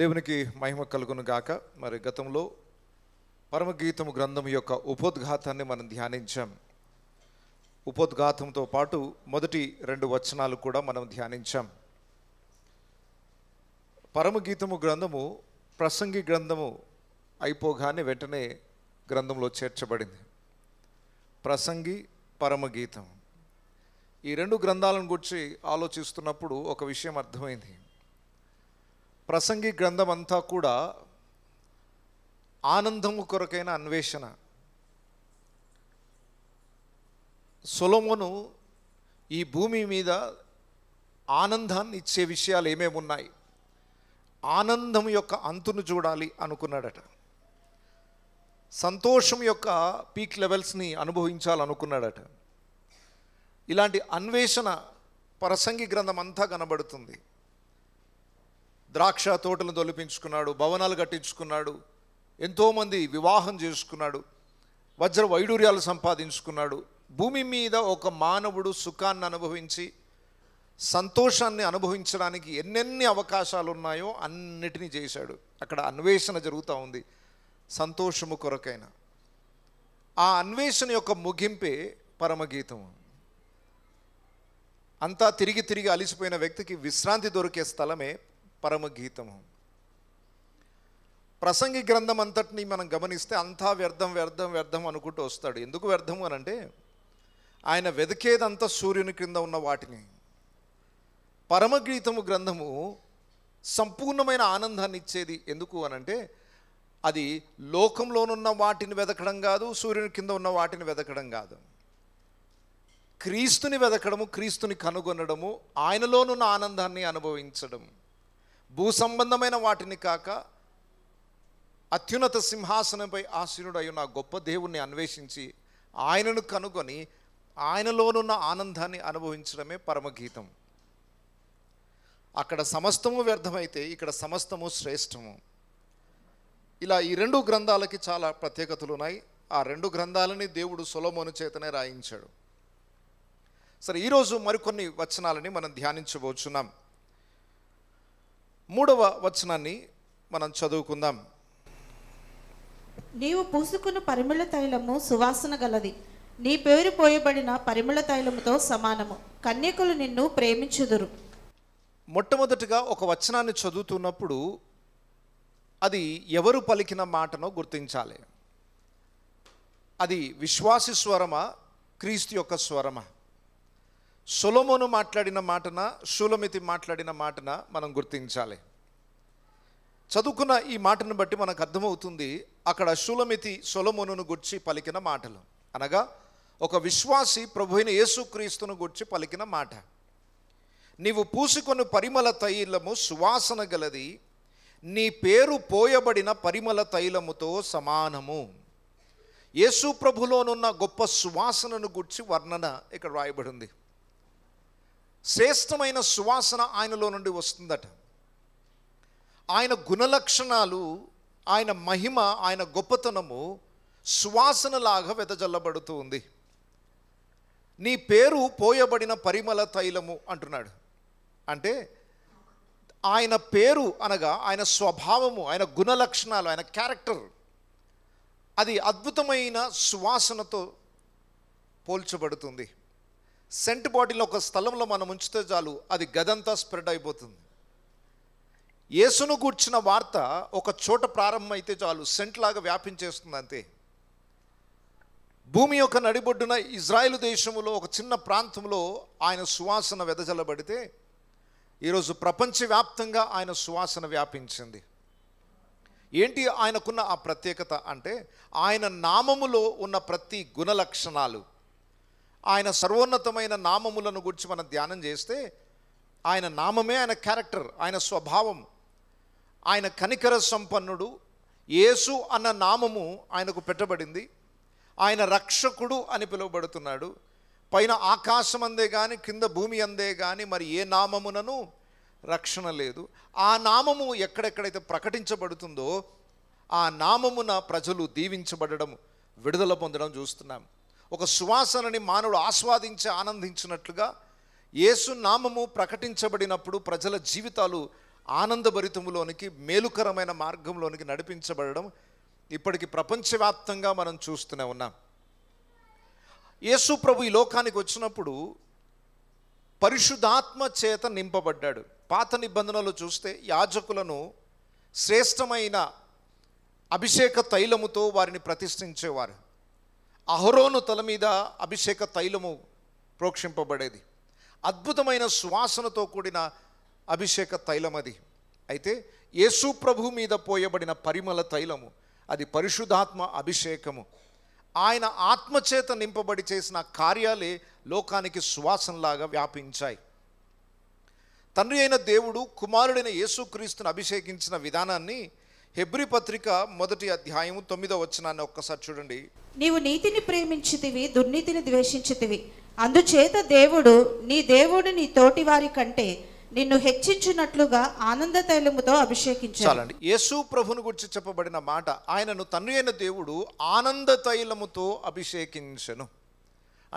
దేవునికి మహిమ కలుగును గాక మరి గతంలో పరమగీతము గ్రంథం యొక్క ఉపోద్ఘాతాన్ని మనం ధ్యానించాం ఉపోద్ఘాతంతో పాటు మొదటి రెండు వచనాలు కూడా మనం ధ్యానించాం పరమగీతము గ్రంథము ప్రసంగి గ్రంథము అయిపోగానే వెంటనే గ్రంథంలో చేర్చబడింది ప్రసంగి పరమగీతం ఈ రెండు గ్రంథాలను గురించి ఆలోచిస్తున్నప్పుడు ఒక విషయం అర్థమైంది ప్రసంగి గ్రంథం అంతా కూడా ఆనందము కొరకైన అన్వేషణ సొలమును ఈ భూమి మీద ఆనందాన్ని ఇచ్చే విషయాలు ఏమేమి ఉన్నాయి ఆనందం యొక్క అంతును చూడాలి అనుకున్నాడట సంతోషం యొక్క పీక్ లెవెల్స్ని అనుభవించాలనుకున్నాడట ఇలాంటి అన్వేషణ ప్రసంగి గ్రంథం అంతా కనబడుతుంది ద్రాక్ష తోటలు తొలిపించుకున్నాడు భవనాలు కట్టించుకున్నాడు ఎంతోమంది వివాహం చేసుకున్నాడు వజ్ర వైడూర్యాలు సంపాదించుకున్నాడు భూమి మీద ఒక మానవుడు సుఖాన్ని అనుభవించి సంతోషాన్ని అనుభవించడానికి ఎన్నెన్ని అవకాశాలు ఉన్నాయో అన్నిటినీ చేశాడు అక్కడ అన్వేషణ జరుగుతూ ఉంది సంతోషము కొరకైన ఆ అన్వేషణ యొక్క ముగింపే పరమగీతం అంతా తిరిగి తిరిగి అలిసిపోయిన వ్యక్తికి విశ్రాంతి దొరికే స్థలమే గీతము ప్రసంగి గ్రంథం అంతటిని మనం గమనిస్తే అంతా వ్యర్థం వ్యర్థం వ్యర్థం అనుకుంటూ వస్తాడు ఎందుకు వ్యర్థము అనంటే ఆయన వెతికేదంతా సూర్యుని క్రింద ఉన్న వాటిని పరమగీతము గ్రంథము సంపూర్ణమైన ఆనందాన్ని ఇచ్చేది ఎందుకు అనంటే అది లోకంలోనున్న వాటిని వెతకడం కాదు సూర్యుని కింద ఉన్న వాటిని వెతకడం కాదు క్రీస్తుని వెతకడము క్రీస్తుని కనుగొనడము ఆయనలోనున్న ఆనందాన్ని అనుభవించడం భూ సంబంధమైన వాటిని కాక అత్యున్నత సింహాసనంపై ఆసీనుడై నా గొప్ప దేవుణ్ణి అన్వేషించి ఆయనను కనుగొని ఆయనలోనున్న ఆనందాన్ని అనుభవించడమే పరమగీతం అక్కడ సమస్తము వ్యర్థమైతే ఇక్కడ సమస్తము శ్రేష్టము ఇలా ఈ రెండు గ్రంథాలకి చాలా ప్రత్యేకతలు ఉన్నాయి ఆ రెండు గ్రంథాలని దేవుడు సులభమును చేతనే రాయించాడు సరే ఈరోజు మరికొన్ని వచనాలని మనం ధ్యానించబోచున్నాం మూడవ వచనాన్ని మనం చదువుకుందాం నీవు పూసుకున్న పరిమళ తైలము సువాసన గలది నీ పేరు పోయబడిన పరిమళ తైలముతో సమానము కన్యకులు నిన్ను ప్రేమించుదురు మొట్టమొదటిగా ఒక వచనాన్ని చదువుతున్నప్పుడు అది ఎవరు పలికిన మాటనో గుర్తించాలి అది విశ్వాసి స్వరమా క్రీస్తు యొక్క స్వరమా సులమును మాట్లాడిన మాటన శూలమితి మాట్లాడిన మాటన మనం గుర్తించాలి చదువుకున్న ఈ మాటను బట్టి మనకు అర్థమవుతుంది అక్కడ శూలమితి సొలమును గుర్చి పలికిన మాటలు అనగా ఒక విశ్వాసి ప్రభు అయిన యేసుక్రీస్తును గుర్చి పలికిన మాట నీవు పూసుకొని పరిమళ తైలము సువాసన గలది నీ పేరు పోయబడిన పరిమళ తైలముతో సమానము యేసు ప్రభులోనున్న గొప్ప సువాసనను గుర్చి వర్ణన ఇక్కడ రాయబడింది శ్రేష్టమైన సువాసన ఆయనలో నుండి వస్తుందట ఆయన గుణలక్షణాలు ఆయన మహిమ ఆయన గొప్పతనము సువాసనలాగా వెదజల్లబడుతూ ఉంది నీ పేరు పోయబడిన పరిమళ తైలము అంటున్నాడు అంటే ఆయన పేరు అనగా ఆయన స్వభావము ఆయన గుణలక్షణాలు ఆయన క్యారెక్టర్ అది అద్భుతమైన సువాసనతో పోల్చబడుతుంది సెంట్ బాటిల్ ఒక స్థలంలో మనం ఉంచితే చాలు అది గదంతా స్ప్రెడ్ అయిపోతుంది యేసును గూర్చిన వార్త ఒక చోట ప్రారంభమైతే చాలు సెంట్ లాగా వ్యాపించేస్తుంది అంతే భూమి యొక్క నడిబొడ్డున ఇజ్రాయెల్ దేశంలో ఒక చిన్న ప్రాంతంలో ఆయన సువాసన వెదజలబడితే ఈరోజు ప్రపంచవ్యాప్తంగా ఆయన సువాసన వ్యాపించింది ఏంటి ఆయనకున్న ఆ ప్రత్యేకత అంటే ఆయన నామములో ఉన్న ప్రతి గుణ లక్షణాలు ఆయన సర్వోన్నతమైన నామములను గురించి మనం ధ్యానం చేస్తే ఆయన నామమే ఆయన క్యారెక్టర్ ఆయన స్వభావం ఆయన కనికర సంపన్నుడు యేసు అన్న నామము ఆయనకు పెట్టబడింది ఆయన రక్షకుడు అని పిలువబడుతున్నాడు పైన ఆకాశం అందే కానీ కింద భూమి అందే కానీ మరి ఏ నామమునను రక్షణ లేదు ఆ నామము ఎక్కడెక్కడైతే ప్రకటించబడుతుందో ఆ నామమున ప్రజలు దీవించబడడం విడుదల పొందడం చూస్తున్నాం ఒక సువాసనని మానవుడు ఆస్వాదించి ఆనందించినట్లుగా యేసు నామము ప్రకటించబడినప్పుడు ప్రజల జీవితాలు ఆనందభరితములోనికి మేలుకరమైన మార్గంలోనికి నడిపించబడడం ఇప్పటికి ప్రపంచవ్యాప్తంగా మనం చూస్తూనే ఉన్నాం యేసు ప్రభు ఈ లోకానికి వచ్చినప్పుడు పరిశుధాత్మ చేత నింపబడ్డాడు పాత నిబంధనలు చూస్తే యాజకులను శ్రేష్టమైన అభిషేక తైలముతో వారిని ప్రతిష్ఠించేవారు అహరోను తల మీద అభిషేక తైలము ప్రోక్షింపబడేది అద్భుతమైన సువాసనతో కూడిన అభిషేక తైలం అది అయితే యేసు ప్రభు మీద పోయబడిన పరిమళ తైలము అది పరిశుధాత్మ అభిషేకము ఆయన ఆత్మచేత నింపబడి చేసిన కార్యాలే లోకానికి సువాసనలాగా వ్యాపించాయి తండ్రి అయిన దేవుడు కుమారుడైన యేసుక్రీస్తును అభిషేకించిన విధానాన్ని హెబ్రి పత్రిక మొదటి అధ్యాయము తొమ్మిదో వచనాన్ని ఒక్కసారి చూడండి నీవు నీతిని ప్రేమించితివి దుర్నీతిని ద్వేషించితివి అందుచేత దేవుడు నీ దేవుడు నీ తోటి వారి కంటే నిన్ను హెచ్చించినట్లుగా ఆనంద తైలముతో అభిషేకించాలండి యేసు ప్రభుని గురించి చెప్పబడిన మాట ఆయనను తండ్రి అయిన దేవుడు ఆనంద తైలముతో అభిషేకించను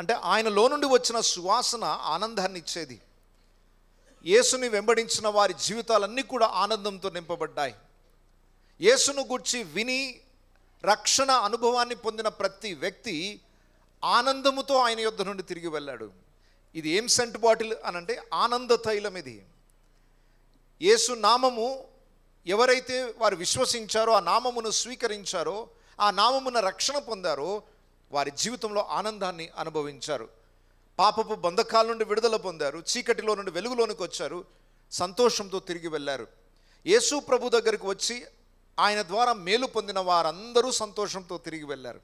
అంటే ఆయనలో నుండి వచ్చిన సువాసన ఆనందాన్ని ఇచ్చేది యేసుని వెంబడించిన వారి జీవితాలన్నీ కూడా ఆనందంతో నింపబడ్డాయి యేసును గూర్చి విని రక్షణ అనుభవాన్ని పొందిన ప్రతి వ్యక్తి ఆనందముతో ఆయన యుద్ధ నుండి తిరిగి వెళ్ళాడు ఇది ఏం సెంట్ బాటిల్ అనంటే ఆనంద తైలం ఇది యేసు నామము ఎవరైతే వారు విశ్వసించారో ఆ నామమును స్వీకరించారో ఆ నామమున రక్షణ పొందారో వారి జీవితంలో ఆనందాన్ని అనుభవించారు పాపపు బంధకాల నుండి విడుదల పొందారు చీకటిలో నుండి వెలుగులోనికి వచ్చారు సంతోషంతో తిరిగి వెళ్ళారు యేసు ప్రభు దగ్గరికి వచ్చి ఆయన ద్వారా మేలు పొందిన వారందరూ సంతోషంతో తిరిగి వెళ్ళారు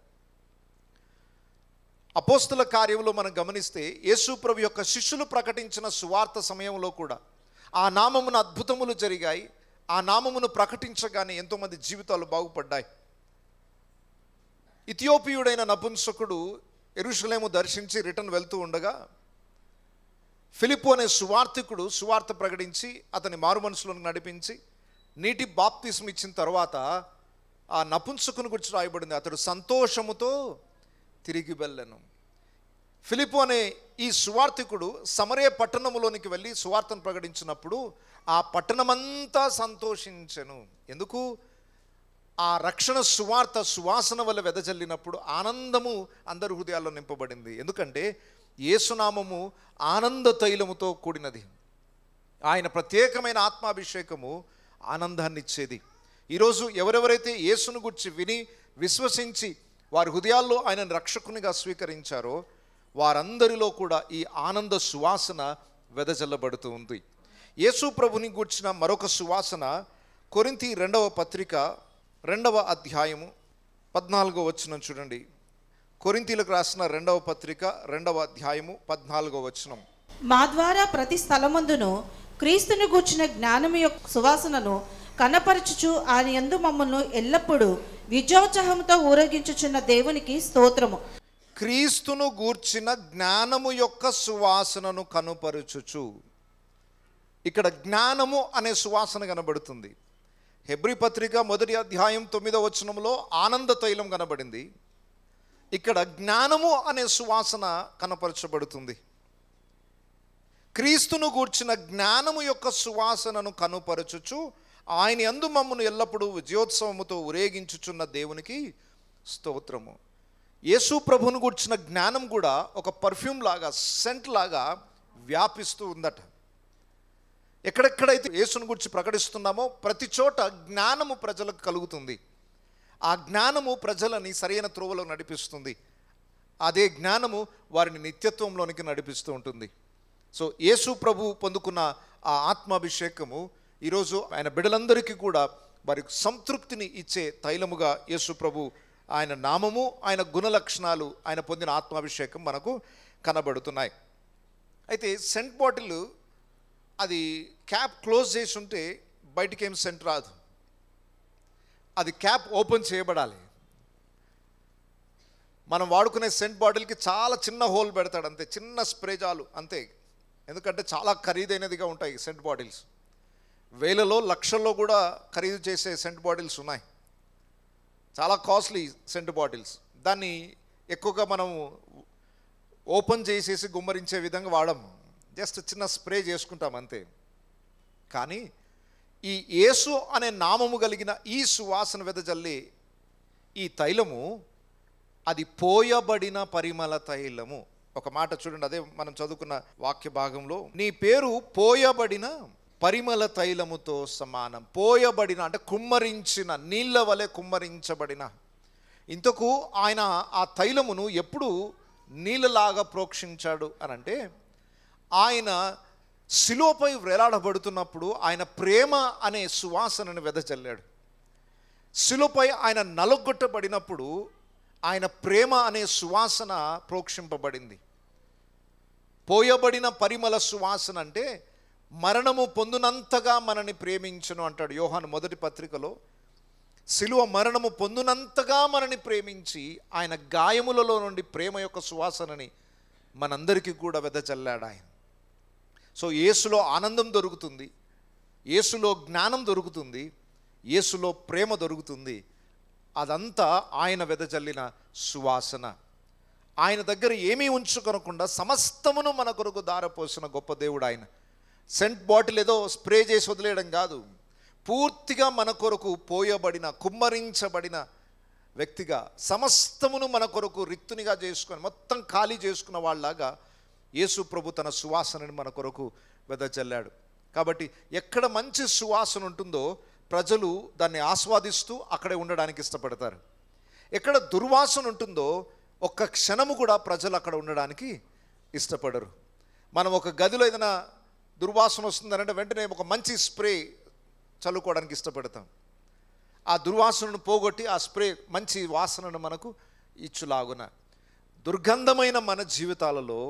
అపోస్తుల కార్యంలో మనం గమనిస్తే యేసు ప్రభు యొక్క శిష్యులు ప్రకటించిన సువార్త సమయంలో కూడా ఆ నామమున అద్భుతములు జరిగాయి ఆ నామమును ప్రకటించగానే ఎంతోమంది జీవితాలు బాగుపడ్డాయి ఇథియోపియుడైన నపుంసకుడు ఎరుషులేము దర్శించి రిటర్న్ వెళ్తూ ఉండగా ఫిలిపు అనే సువార్థికుడు సువార్త ప్రకటించి అతని మారు మనసులను నడిపించి నీటి బాప్తిస్మ ఇచ్చిన తర్వాత ఆ నపుంసుకుని గురించి రాయబడింది అతడు సంతోషముతో తిరిగి వెళ్ళను ఫిలిపు అనే ఈ సువార్థికుడు సమరే పట్టణములోనికి వెళ్ళి సువార్థను ప్రకటించినప్పుడు ఆ పట్టణమంతా సంతోషించను ఎందుకు ఆ రక్షణ సువార్త సువాసన వల్ల వెదజల్లినప్పుడు ఆనందము అందరి హృదయాల్లో నింపబడింది ఎందుకంటే ఏసునామము ఆనంద తైలముతో కూడినది ఆయన ప్రత్యేకమైన ఆత్మాభిషేకము ఆనందాన్ని ఇచ్చేది ఈరోజు ఎవరెవరైతే యేసును గుర్చి విని విశ్వసించి వారి హృదయాల్లో ఆయనను రక్షకునిగా స్వీకరించారో వారందరిలో కూడా ఈ ఆనంద సువాసన వెదజల్లబడుతూ ఉంది యేసు ప్రభుని గూర్చిన మరొక సువాసన కొరింతి రెండవ పత్రిక రెండవ అధ్యాయము పద్నాలుగో వచనం చూడండి కొరింతీలకు రాసిన రెండవ పత్రిక రెండవ అధ్యాయము పద్నాలుగో వచనం మా ద్వారా ప్రతి స్థలమందును క్రీస్తుని గూర్చిన జ్ఞానము యొక్క సువాసనను కనపరచుచు ఆయన ఎందు మమ్మల్ని ఎల్లప్పుడూ విజయోత్సాహంతో ఊరేగించుచున్న దేవునికి స్తోత్రము క్రీస్తును గూర్చిన జ్ఞానము యొక్క సువాసనను కనుపరుచుచు ఇక్కడ జ్ఞానము అనే సువాసన కనబడుతుంది హెబ్రి పత్రిక మొదటి అధ్యాయం తొమ్మిదవ వచనంలో ఆనంద తైలం కనబడింది ఇక్కడ జ్ఞానము అనే సువాసన కనపరచబడుతుంది క్రీస్తును గూర్చిన జ్ఞానము యొక్క సువాసనను కనుపరచుచు ఆయన ఎందు మమ్మను ఎల్లప్పుడూ విజయోత్సవముతో ఊరేగించుచున్న దేవునికి స్తోత్రము యేసు ప్రభును గూర్చిన జ్ఞానం కూడా ఒక పర్ఫ్యూమ్ లాగా సెంట్ లాగా వ్యాపిస్తూ ఉందట ఎక్కడెక్కడైతే యేసును గురించి ప్రకటిస్తున్నామో ప్రతి చోట జ్ఞానము ప్రజలకు కలుగుతుంది ఆ జ్ఞానము ప్రజలని సరైన త్రోవలో నడిపిస్తుంది అదే జ్ఞానము వారిని నిత్యత్వంలోనికి నడిపిస్తూ ఉంటుంది సో యేసు ప్రభు పొందుకున్న ఆ ఆత్మాభిషేకము ఈరోజు ఆయన బిడలందరికీ కూడా వారి సంతృప్తిని ఇచ్చే తైలముగా యేసు ప్రభు ఆయన నామము ఆయన గుణ లక్షణాలు ఆయన పొందిన ఆత్మాభిషేకం మనకు కనబడుతున్నాయి అయితే సెంట్ బాటిల్ అది క్యాప్ క్లోజ్ చేసి ఉంటే బయటికి ఏం సెంట్ రాదు అది క్యాప్ ఓపెన్ చేయబడాలి మనం వాడుకునే సెంట్ బాటిల్కి చాలా చిన్న హోల్ పెడతాడు అంతే చిన్న స్ప్రే చాలు అంతే ఎందుకంటే చాలా ఖరీదైనదిగా ఉంటాయి సెంట్ బాటిల్స్ వేలలో లక్షల్లో కూడా ఖరీదు చేసే సెంట్ బాటిల్స్ ఉన్నాయి చాలా కాస్ట్లీ సెంట్ బాటిల్స్ దాన్ని ఎక్కువగా మనం ఓపెన్ చేసేసి గుమ్మరించే విధంగా వాడము జస్ట్ చిన్న స్ప్రే చేసుకుంటాం అంతే కానీ ఈ యేసు అనే నామము కలిగిన ఈ సువాసన వెదజల్లి ఈ తైలము అది పోయబడిన పరిమళ తైలము ఒక మాట చూడండి అదే మనం చదువుకున్న వాక్య భాగంలో నీ పేరు పోయబడిన పరిమళ తైలముతో సమానం పోయబడిన అంటే కుమ్మరించిన నీళ్ళ వలె కుమ్మరించబడిన ఇంతకు ఆయన ఆ తైలమును ఎప్పుడు నీళ్ళలాగా ప్రోక్షించాడు అని అంటే ఆయన శిలోపై వేలాడబడుతున్నప్పుడు ఆయన ప్రేమ అనే సువాసనను వెదజల్లాడు శిలోపై ఆయన నలగొట్టబడినప్పుడు ఆయన ప్రేమ అనే సువాసన ప్రోక్షింపబడింది పోయబడిన పరిమళ సువాసన అంటే మరణము పొందునంతగా మనని ప్రేమించను అంటాడు యోహాను మొదటి పత్రికలో శిలువ మరణము పొందునంతగా మనని ప్రేమించి ఆయన గాయములలో నుండి ప్రేమ యొక్క సువాసనని మనందరికీ కూడా వెదజల్లాడు ఆయన సో యేసులో ఆనందం దొరుకుతుంది యేసులో జ్ఞానం దొరుకుతుంది యేసులో ప్రేమ దొరుకుతుంది అదంతా ఆయన వెదజల్లిన సువాసన ఆయన దగ్గర ఏమీ ఉంచుకొనకుండా సమస్తమును మన కొరకు దారపోసిన గొప్ప దేవుడు ఆయన సెంట్ బాటిల్ ఏదో స్ప్రే చేసి వదిలేయడం కాదు పూర్తిగా మన కొరకు పోయబడిన కుమ్మరించబడిన వ్యక్తిగా సమస్తమును మన కొరకు రిక్తునిగా చేసుకొని మొత్తం ఖాళీ చేసుకున్న వాళ్ళలాగా యేసు ప్రభు తన సువాసనని మన కొరకు వెదజల్లాడు కాబట్టి ఎక్కడ మంచి సువాసన ఉంటుందో ప్రజలు దాన్ని ఆస్వాదిస్తూ అక్కడే ఉండడానికి ఇష్టపడతారు ఎక్కడ దుర్వాసన ఉంటుందో ఒక్క క్షణము కూడా ప్రజలు అక్కడ ఉండడానికి ఇష్టపడరు మనం ఒక గదిలో ఏదైనా దుర్వాసన వస్తుందనంటే వెంటనే ఒక మంచి స్ప్రే చల్లుకోవడానికి ఇష్టపడతాం ఆ దుర్వాసనను పోగొట్టి ఆ స్ప్రే మంచి వాసనను మనకు ఇచ్చులాగున దుర్గంధమైన మన జీవితాలలో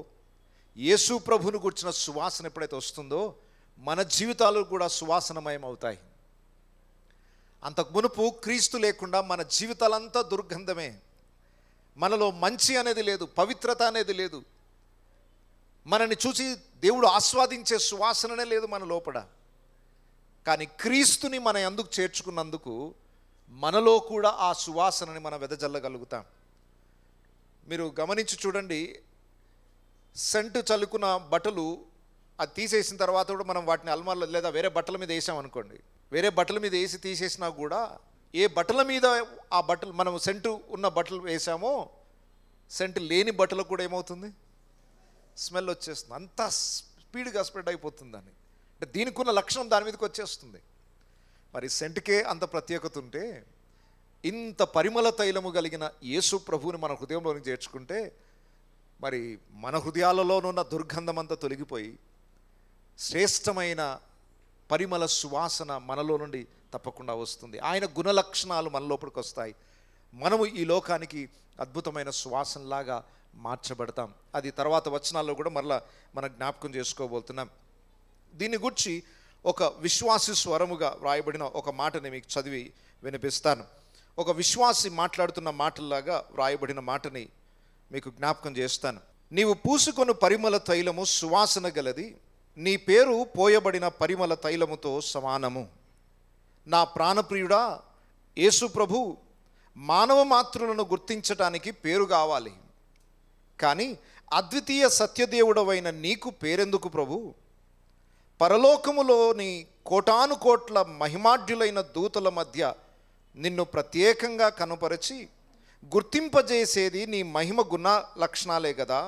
యేసు ప్రభును గుర్చిన సువాసన ఎప్పుడైతే వస్తుందో మన జీవితాలు కూడా సువాసనమయం అవుతాయి అంతకు మునుపు క్రీస్తు లేకుండా మన జీవితాలంతా దుర్గంధమే మనలో మంచి అనేది లేదు పవిత్రత అనేది లేదు మనని చూసి దేవుడు ఆస్వాదించే సువాసననే లేదు మన లోపల కానీ క్రీస్తుని మన ఎందుకు చేర్చుకున్నందుకు మనలో కూడా ఆ సువాసనని మనం వెదజల్లగలుగుతాం మీరు గమనించి చూడండి సెంటు చల్లుకున్న బట్టలు అది తీసేసిన తర్వాత కూడా మనం వాటిని అల్మార్లో లేదా వేరే బట్టల మీద వేసామనుకోండి వేరే బట్టల మీద వేసి తీసేసినా కూడా ఏ బట్టల మీద ఆ బట్టలు మనం సెంటు ఉన్న బట్టలు వేసామో సెంటు లేని బట్టలు కూడా ఏమవుతుంది స్మెల్ వచ్చేస్తుంది అంత స్పీడ్గా స్ప్రెడ్ అయిపోతుంది దాన్ని అంటే దీనికి ఉన్న లక్షణం దాని మీదకి వచ్చేస్తుంది మరి సెంటుకే అంత ప్రత్యేకత ఉంటే ఇంత పరిమళ తైలము కలిగిన యేసు ప్రభువుని మన హృదయంలో నుంచి చేర్చుకుంటే మరి మన హృదయాలలోనున్న దుర్గంధం అంతా తొలగిపోయి శ్రేష్టమైన పరిమళ సువాసన మనలో నుండి తప్పకుండా వస్తుంది ఆయన గుణ లక్షణాలు మన లోపలికి వస్తాయి మనము ఈ లోకానికి అద్భుతమైన సువాసనలాగా మార్చబడతాం అది తర్వాత వచనాల్లో కూడా మరలా మనం జ్ఞాపకం చేసుకోబోతున్నాం దీన్ని గురించి ఒక విశ్వాసి స్వరముగా వ్రాయబడిన ఒక మాటని మీకు చదివి వినిపిస్తాను ఒక విశ్వాసి మాట్లాడుతున్న మాటల్లాగా వ్రాయబడిన మాటని మీకు జ్ఞాపకం చేస్తాను నీవు పూసుకొని పరిమళ తైలము సువాసన గలది నీ పేరు పోయబడిన పరిమళ తైలముతో సమానము నా ప్రాణప్రియుడా యేసు ప్రభు మానవ మాతృలను గుర్తించటానికి పేరు కావాలి కానీ అద్వితీయ సత్యదేవుడవైన నీకు పేరెందుకు ప్రభు పరలోకములోని కోటానుకోట్ల మహిమాఢ్యులైన దూతల మధ్య నిన్ను ప్రత్యేకంగా కనుపరిచి గుర్తింపజేసేది నీ మహిమ గుణ లక్షణాలే కదా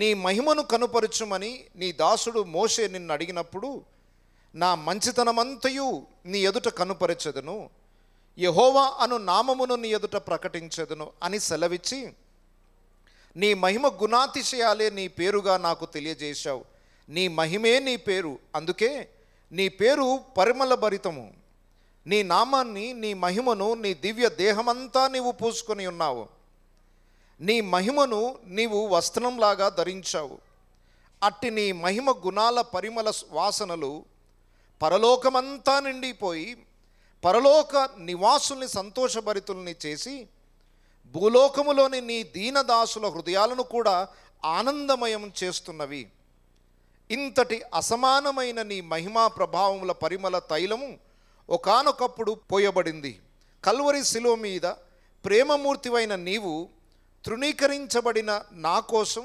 నీ మహిమను కనుపరచుమని నీ దాసుడు మోషే నిన్ను అడిగినప్పుడు నా మంచితనమంతయు నీ ఎదుట కనుపరచెదను యహోవా అను నామమును నీ ఎదుట ప్రకటించెదను అని సెలవిచ్చి నీ మహిమ గుణాతిశయాలే నీ పేరుగా నాకు తెలియజేశావు నీ మహిమే నీ పేరు అందుకే నీ పేరు పరిమళ భరితము నీ నామాన్ని నీ మహిమను నీ దివ్య దేహమంతా నీవు పూసుకొని ఉన్నావు నీ మహిమను నీవు వస్త్రంలాగా ధరించావు అట్టి నీ మహిమ గుణాల పరిమళ వాసనలు పరలోకమంతా నిండిపోయి పరలోక నివాసుల్ని సంతోషభరితుల్ని చేసి భూలోకములోని నీ దీనదాసుల హృదయాలను కూడా ఆనందమయం చేస్తున్నవి ఇంతటి అసమానమైన నీ మహిమా ప్రభావముల పరిమళ తైలము ఒకనొకప్పుడు పోయబడింది కల్వరి శిలువ మీద ప్రేమమూర్తివైన నీవు తృణీకరించబడిన నా కోసం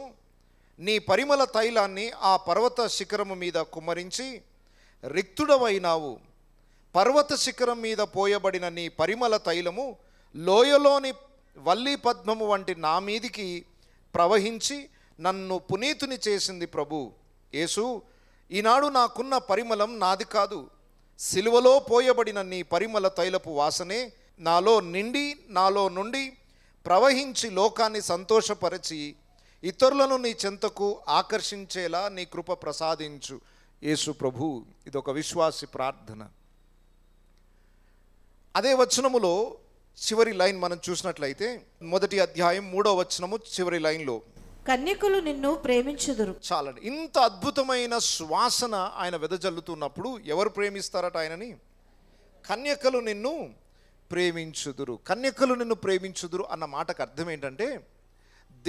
నీ పరిమళ తైలాన్ని ఆ పర్వత శిఖరము మీద కుమ్మరించి రిక్తుడవైనావు పర్వత శిఖరం మీద పోయబడిన నీ పరిమళ తైలము లోయలోని వల్లి పద్మము వంటి నా మీదికి ప్రవహించి నన్ను పునీతుని చేసింది ప్రభు యేసు ఈనాడు నాకున్న పరిమళం నాది కాదు సిలువలో పోయబడిన నీ పరిమళ తైలపు వాసనే నాలో నిండి నాలో నుండి ప్రవహించి లోకాన్ని సంతోషపరచి ఇతరులను నీ చెంతకు ఆకర్షించేలా నీ కృప ప్రసాదించు యేసు ప్రభు ఒక విశ్వాసి ప్రార్థన అదే వచనములో చివరి లైన్ మనం చూసినట్లయితే మొదటి అధ్యాయం మూడో వచనము చివరి లైన్లో కన్యకులు నిన్ను ప్రేమించుదురు చాలండి ఇంత అద్భుతమైన శ్వాసన ఆయన వెదజల్లుతున్నప్పుడు ఎవరు ప్రేమిస్తారట ఆయనని కన్యకలు నిన్ను ప్రేమించుదురు కన్యకలు నిన్ను ప్రేమించుదురు అన్న మాటకు అర్థం ఏంటంటే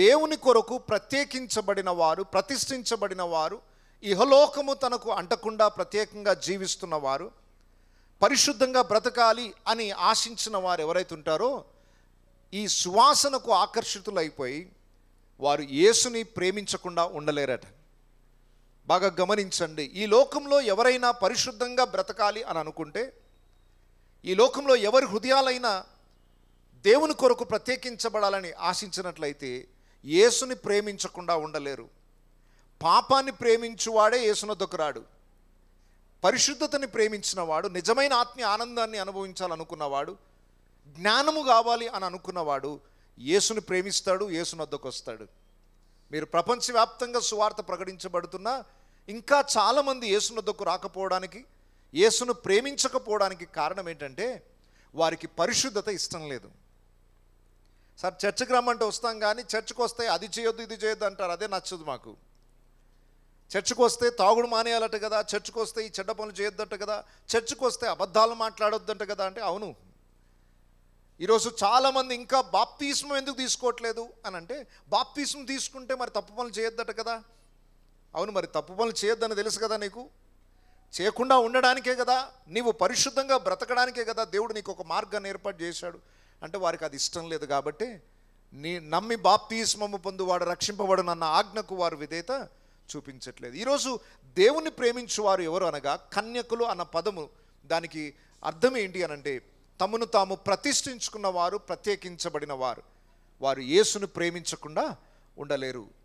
దేవుని కొరకు ప్రత్యేకించబడిన వారు ప్రతిష్ఠించబడిన వారు ఇహలోకము తనకు అంటకుండా ప్రత్యేకంగా జీవిస్తున్న వారు పరిశుద్ధంగా బ్రతకాలి అని ఆశించిన వారు ఎవరైతే ఉంటారో ఈ సువాసనకు ఆకర్షితులైపోయి వారు యేసుని ప్రేమించకుండా ఉండలేరట బాగా గమనించండి ఈ లోకంలో ఎవరైనా పరిశుద్ధంగా బ్రతకాలి అని అనుకుంటే ఈ లోకంలో ఎవరి హృదయాలైనా దేవుని కొరకు ప్రత్యేకించబడాలని ఆశించినట్లయితే యేసుని ప్రేమించకుండా ఉండలేరు పాపాన్ని ప్రేమించువాడే ఏసునద్దకు రాడు పరిశుద్ధతని ప్రేమించినవాడు నిజమైన ఆత్మీయ ఆనందాన్ని అనుభవించాలనుకున్నవాడు జ్ఞానము కావాలి అని అనుకున్నవాడు యేసును ప్రేమిస్తాడు యేసునద్దకు వస్తాడు మీరు ప్రపంచవ్యాప్తంగా సువార్త ప్రకటించబడుతున్న ఇంకా చాలామంది యేసునద్దకు రాకపోవడానికి యేసును ప్రేమించకపోవడానికి కారణం ఏంటంటే వారికి పరిశుద్ధత ఇష్టం లేదు సార్ చర్చకు రమ్మంటే వస్తాం కానీ చర్చకు వస్తే అది చేయొద్దు ఇది చేయొద్దు అంటారు అదే నచ్చదు మాకు చర్చకు వస్తే తాగుడు మానేయాలట కదా చర్చకు వస్తే ఈ చెడ్డ పనులు చేయొద్దట కదా చర్చకు వస్తే అబద్ధాలు మాట్లాడొద్దంట కదా అంటే అవును ఈరోజు చాలామంది ఇంకా బాప్తీస్మం ఎందుకు తీసుకోవట్లేదు అని అంటే బాప్తీస్మం తీసుకుంటే మరి తప్పు పనులు చేయొద్దట కదా అవును మరి తప్పు పనులు చేయొద్దని తెలుసు కదా నీకు చేయకుండా ఉండడానికే కదా నీవు పరిశుద్ధంగా బ్రతకడానికే కదా దేవుడు నీకు ఒక మార్గాన్ని ఏర్పాటు చేశాడు అంటే వారికి అది ఇష్టం లేదు కాబట్టి నీ నమ్మి బాప్తీస్మము పొందువాడు రక్షింపబడు నన్న ఆజ్ఞకు వారు విధేత చూపించట్లేదు ఈరోజు దేవుణ్ణి ప్రేమించువారు ఎవరు అనగా కన్యకులు అన్న పదము దానికి అర్థం ఏంటి అనంటే తమను తాము ప్రతిష్ఠించుకున్న వారు ప్రత్యేకించబడిన వారు వారు యేసును ప్రేమించకుండా ఉండలేరు